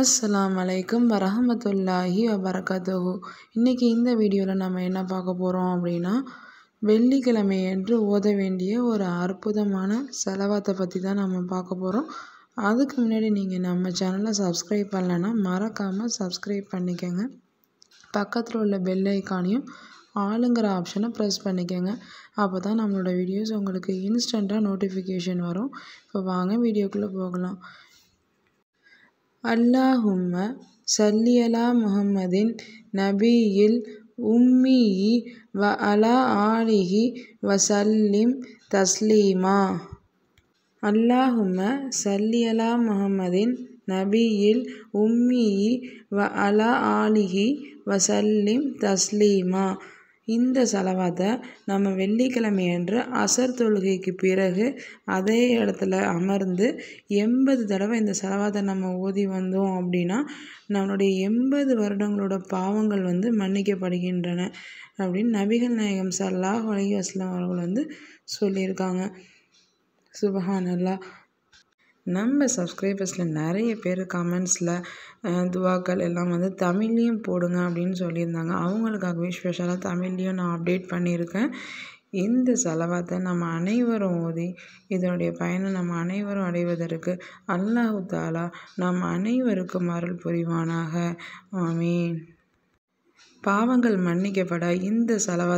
அஸ்லாம் வலைக்கம் வரமத்துல்லாஹி வபரகதஹு இன்றைக்கி இந்த வீடியோவில் நம்ம என்ன பார்க்க போகிறோம் அப்படின்னா வெள்ளிக்கிழமை என்று ஓத வேண்டிய ஒரு அற்புதமான செலவாத்தை பற்றி தான் நம்ம பார்க்க போகிறோம் அதுக்கு முன்னாடி நீங்கள் நம்ம சேனலை சப்ஸ்கிரைப் பண்ணலைன்னா மறக்காமல் சப்ஸ்கிரைப் பண்ணிக்கோங்க பக்கத்தில் உள்ள பெல் ஐக்கானையும் ஆளுங்கிற ஆப்ஷனை ப்ரெஸ் பண்ணிக்கோங்க அப்போ தான் நம்மளோட வீடியோஸ் உங்களுக்கு இன்ஸ்டண்ட்டாக நோட்டிஃபிகேஷன் வரும் இப்போ வாங்க வீடியோக்குள்ளே போகலாம் அல்லாஹும்ம சல்லியலா முஹம்மதின் நபீயில் உம்மியி வ அலா ஆலிஹி வசல்லிம் தஸ்லீமா அல்லாஹும்ம சல்லியலா முஹம்மதின் நபியில் உம்மியி வ அலா ஆலிஹி வசல்லிம் தஸ்லீமா இந்த செலவாத்தை நம்ம வெள்ளிக்கிழமை என்று அசர் தொழுகைக்கு பிறகு அதே இடத்துல அமர்ந்து எண்பது தடவை இந்த செலவாத்தை நம்ம ஓதி வந்தோம் அப்படின்னா நம்மளுடைய எண்பது வருடங்களோட பாவங்கள் வந்து மன்னிக்கப்படுகின்றன அப்படின்னு நபிகள் நாயகம் சல்லாஹ் அலி வஸ்லாம் அவர்கள் வந்து சொல்லியிருக்காங்க சுபஹான் அல்லா நம்ம சப்ஸ்கிரைபர்ஸில் நிறைய பேர் கமெண்ட்ஸில் துவாக்கள் எல்லாம் வந்து தமிழ்லேயும் போடுங்க அப்படின்னு சொல்லியிருந்தாங்க அவங்களுக்காகவே ஸ்பெஷலாக தமிழ்லேயும் நான் அப்டேட் பண்ணியிருக்கேன் இந்த செலவாத்தை நம்ம அனைவரும் ஓதி இதனுடைய பயனை நம்ம அனைவரும் அடைவதற்கு அல்லாஹு தாலா நம் அனைவருக்கும் அருள் புரிவானாக ஆமீன் பாவங்கள் மன்னிக்கப்பட இந்த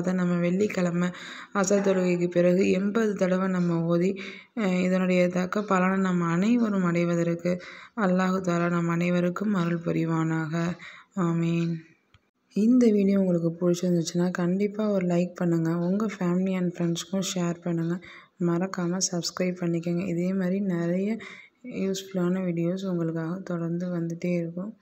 தான் நம்ம வெள்ளிக்கிழமை அசல் தொழுகைக்கு பிறகு எண்பது தடவை நம்ம ஓதி இதனுடைய தக்க பலனை நம்ம அனைவரும் அடைவதற்கு அல்லாஹு நம் அனைவருக்கும் அருள் புரிவானாக ஆமீன் இந்த வீடியோ உங்களுக்கு பிடிச்சிருந்துச்சுன்னா கண்டிப்பாக ஒரு லைக் பண்ணுங்கள் உங்கள் ஃபேமிலி அண்ட் ஃப்ரெண்ட்ஸ்க்கும் ஷேர் பண்ணுங்கள் மறக்காமல் சப்ஸ்கிரைப் பண்ணிக்கோங்க இதே மாதிரி நிறைய யூஸ்ஃபுல்லான வீடியோஸ் உங்களுக்காக தொடர்ந்து வந்துகிட்டே இருக்கும்